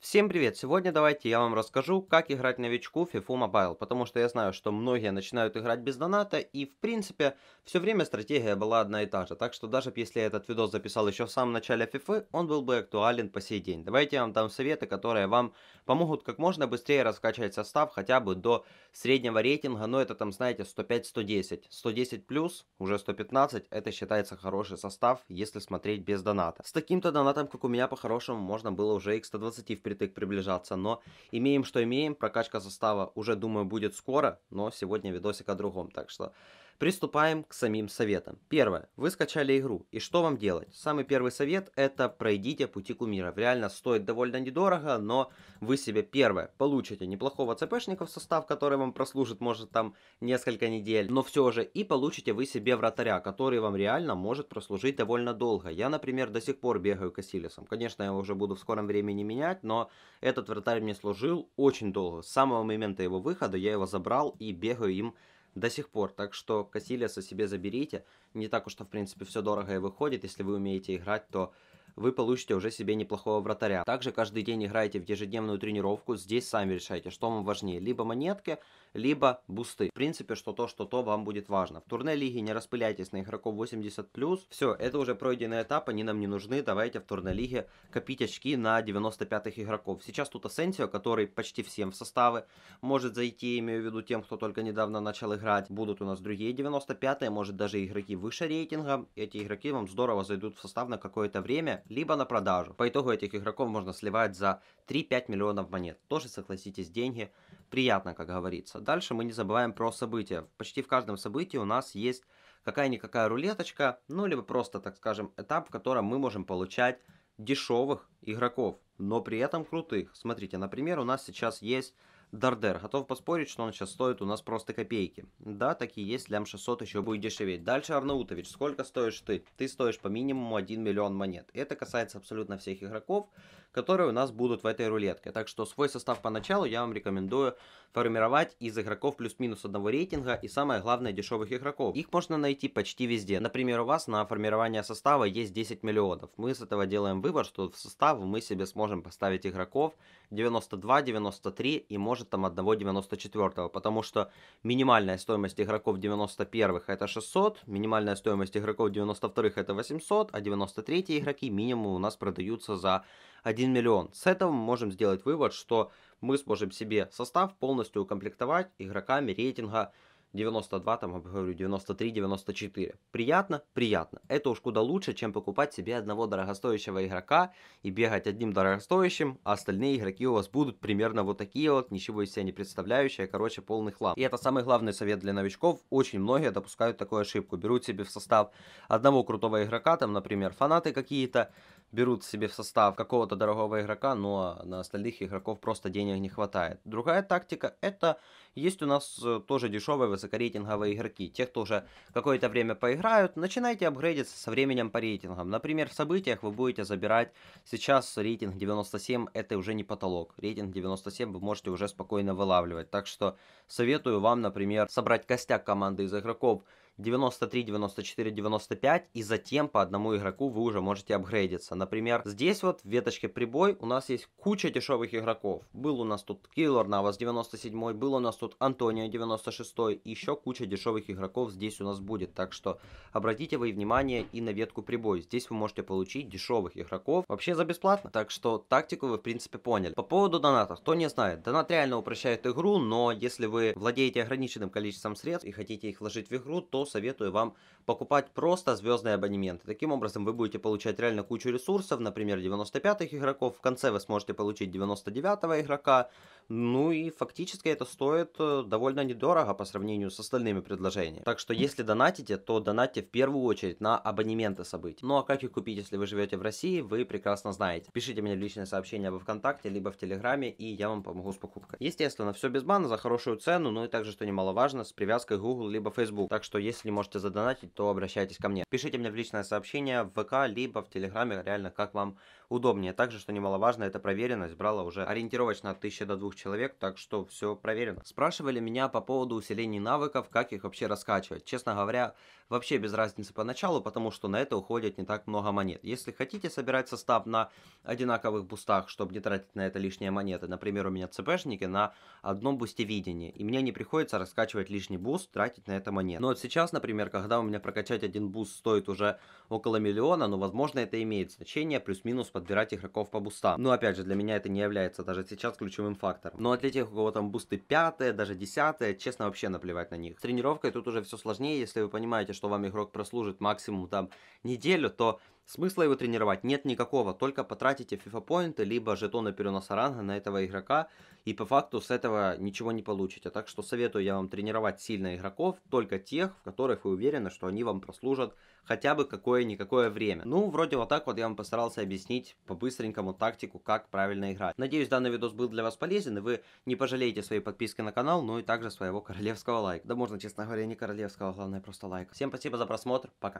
Всем привет! Сегодня давайте я вам расскажу, как играть новичку в FIFA Mobile, потому что я знаю, что многие начинают играть без доната, и в принципе, все время стратегия была одна и та же, так что даже если я этот видос записал еще в самом начале FIFA, он был бы актуален по сей день. Давайте я вам дам советы, которые вам помогут как можно быстрее раскачать состав, хотя бы до среднего рейтинга, но ну, это там, знаете, 105-110. 110 плюс, уже 115, это считается хороший состав, если смотреть без доната. С таким-то донатом, как у меня, по-хорошему, можно было уже x120 в впритык приближаться, но имеем, что имеем, прокачка состава уже, думаю, будет скоро, но сегодня видосик о другом, так что Приступаем к самим советам. Первое. Вы скачали игру, и что вам делать? Самый первый совет – это пройдите пути кумира. Реально стоит довольно недорого, но вы себе, первое, получите неплохого ЦПшника в состав, который вам прослужит, может, там несколько недель, но все же, и получите вы себе вратаря, который вам реально может прослужить довольно долго. Я, например, до сих пор бегаю Кассилисом. Конечно, я его уже буду в скором времени менять, но этот вратарь мне служил очень долго. С самого момента его выхода я его забрал и бегаю им до сих пор. Так что Касилиаса себе заберите. Не так уж, что в принципе все дорого и выходит. Если вы умеете играть, то вы получите уже себе неплохого вратаря. Также каждый день играете в ежедневную тренировку, здесь сами решаете, что вам важнее, либо монетки, либо бусты. В принципе, что то, что то вам будет важно. В турне лиги не распыляйтесь на игроков 80+, все, это уже пройденный этап, они нам не нужны, давайте в турне лиге копить очки на 95-х игроков. Сейчас тут Асенсио, который почти всем в составы может зайти, имею в виду тем, кто только недавно начал играть. Будут у нас другие 95-е, может даже игроки выше рейтинга. Эти игроки вам здорово зайдут в состав на какое-то время, либо на продажу. По итогу этих игроков можно сливать за 3-5 миллионов монет. Тоже, согласитесь, деньги приятно, как говорится. Дальше мы не забываем про события. Почти в каждом событии у нас есть какая-никакая рулеточка, ну, либо просто, так скажем, этап, в котором мы можем получать дешевых игроков, но при этом крутых. Смотрите, например, у нас сейчас есть Дардер. Готов поспорить, что он сейчас стоит у нас просто копейки. Да, такие есть, лям 600 еще будет дешеветь. Дальше Арнаутович. Сколько стоишь ты? Ты стоишь по минимуму 1 миллион монет. Это касается абсолютно всех игроков, которые у нас будут в этой рулетке. Так что свой состав поначалу я вам рекомендую формировать из игроков плюс-минус одного рейтинга и самое главное дешевых игроков. Их можно найти почти везде. Например, у вас на формирование состава есть 10 миллионов. Мы с этого делаем вывод, что в состав мы себе сможем поставить игроков 92, 93 и можем может там 1.94, потому что минимальная стоимость игроков 91-х это 600, минимальная стоимость игроков 92-х это 800, а 93-е игроки минимум у нас продаются за 1 миллион. С этого мы можем сделать вывод, что мы сможем себе состав полностью укомплектовать игроками рейтинга 92, там, говорю, 93, 94. Приятно? Приятно. Это уж куда лучше, чем покупать себе одного дорогостоящего игрока и бегать одним дорогостоящим, а остальные игроки у вас будут примерно вот такие вот, ничего из себя не представляющие, а, короче, полный хлам. И это самый главный совет для новичков. Очень многие допускают такую ошибку. Берут себе в состав одного крутого игрока, там, например, фанаты какие-то, берут себе в состав какого-то дорогого игрока, но на остальных игроков просто денег не хватает. Другая тактика это есть у нас э, тоже дешевые высокорейтинговые игроки. Те, кто уже какое-то время поиграют, начинайте апгрейдиться со временем по рейтингам. Например, в событиях вы будете забирать сейчас рейтинг 97, это уже не потолок. Рейтинг 97 вы можете уже спокойно вылавливать. Так что советую вам, например, собрать костяк команды из игроков, 93, 94, 95, и затем по одному игроку вы уже можете апгрейдиться. Например, здесь вот в веточке прибой у нас есть куча дешевых игроков. Был у нас тут Киллор Навас 97, был у нас тут Антонио 96, и еще куча дешевых игроков здесь у нас будет. Так что обратите вы внимание и на ветку прибой. Здесь вы можете получить дешевых игроков вообще за бесплатно. Так что тактику вы в принципе поняли. По поводу доната, кто не знает, донат реально упрощает игру, но если вы владеете ограниченным количеством средств и хотите их вложить в игру, то советую вам покупать просто звездные абонементы. Таким образом, вы будете получать реально кучу ресурсов, например, 95-х игроков, в конце вы сможете получить 99-го игрока, ну и фактически это стоит э, довольно недорого по сравнению с остальными предложениями. Так что, если донатите, то донатьте в первую очередь на абонементы событий. Ну а как их купить, если вы живете в России, вы прекрасно знаете. Пишите мне личное сообщение во Вконтакте, либо в Телеграме, и я вам помогу с покупкой. Естественно, все без бана, за хорошую цену, ну и также, что немаловажно, с привязкой Google либо Facebook. Так что, если если можете задонатить, то обращайтесь ко мне. Пишите мне в личное сообщение в ВК, либо в Телеграме, реально, как вам удобнее. Также, что немаловажно, это проверенность брала уже ориентировочно от 1000 до 2 человек, так что все проверено. Спрашивали меня по поводу усиления навыков, как их вообще раскачивать. Честно говоря, вообще без разницы поначалу, потому что на это уходит не так много монет. Если хотите собирать состав на одинаковых бустах, чтобы не тратить на это лишние монеты, например, у меня ЦПшники на одном бусте видения, и мне не приходится раскачивать лишний буст, тратить на это монеты. Но вот сейчас, например, когда у меня прокачать один буст стоит уже около миллиона, но ну, возможно это имеет значение, плюс-минус подбирать игроков по бустам. Но опять же, для меня это не является даже сейчас ключевым фактором. Но для тех, у кого там бусты пятые, даже десятые, честно, вообще наплевать на них. С тренировкой тут уже все сложнее, если вы понимаете, что вам игрок прослужит максимум там неделю, то Смысла его тренировать нет никакого, только потратите FIFA поинты, либо жетоны переноса ранга на этого игрока, и по факту с этого ничего не получите. Так что советую я вам тренировать сильно игроков, только тех, в которых вы уверены, что они вам прослужат хотя бы какое-никакое время. Ну, вроде вот так вот я вам постарался объяснить по-быстренькому тактику, как правильно играть. Надеюсь, данный видос был для вас полезен, и вы не пожалеете своей подписки на канал, ну и также своего королевского лайка. Да можно, честно говоря, не королевского, главное просто лайк. Всем спасибо за просмотр, пока.